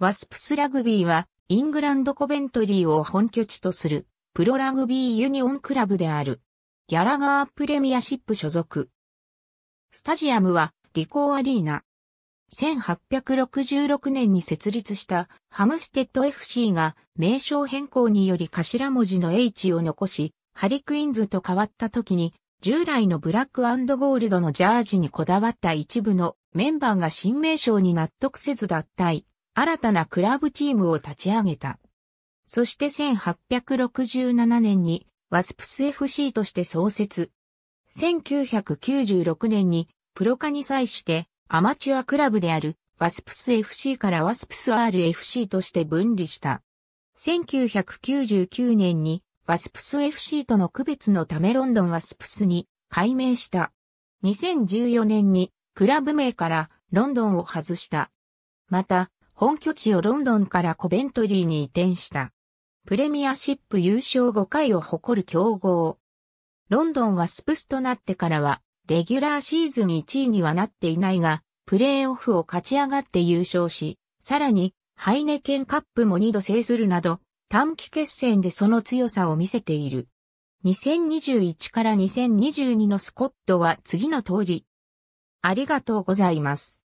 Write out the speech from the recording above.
ワスプスラグビーは、イングランドコベントリーを本拠地とする、プロラグビーユニオンクラブである。ギャラガープレミアシップ所属。スタジアムは、リコーアリーナ。1866年に設立したハムステッド FC が名称変更により頭文字の H を残し、ハリクインズと変わった時に、従来のブラックゴールドのジャージにこだわった一部のメンバーが新名称に納得せず脱退。新たなクラブチームを立ち上げた。そして1867年にワスプス FC として創設。1996年にプロ化に際してアマチュアクラブであるワスプス FC からワスプス RFC として分離した。1999年にワスプス FC との区別のためロンドンワスプスに改名した。2014年にクラブ名からロンドンを外した。また、本拠地をロンドンからコベントリーに移転した。プレミアシップ優勝5回を誇る強豪。ロンドンはスプスとなってからは、レギュラーシーズン1位にはなっていないが、プレーオフを勝ち上がって優勝し、さらに、ハイネケンカップも2度制するなど、短期決戦でその強さを見せている。2021から2022のスコットは次の通り。ありがとうございます。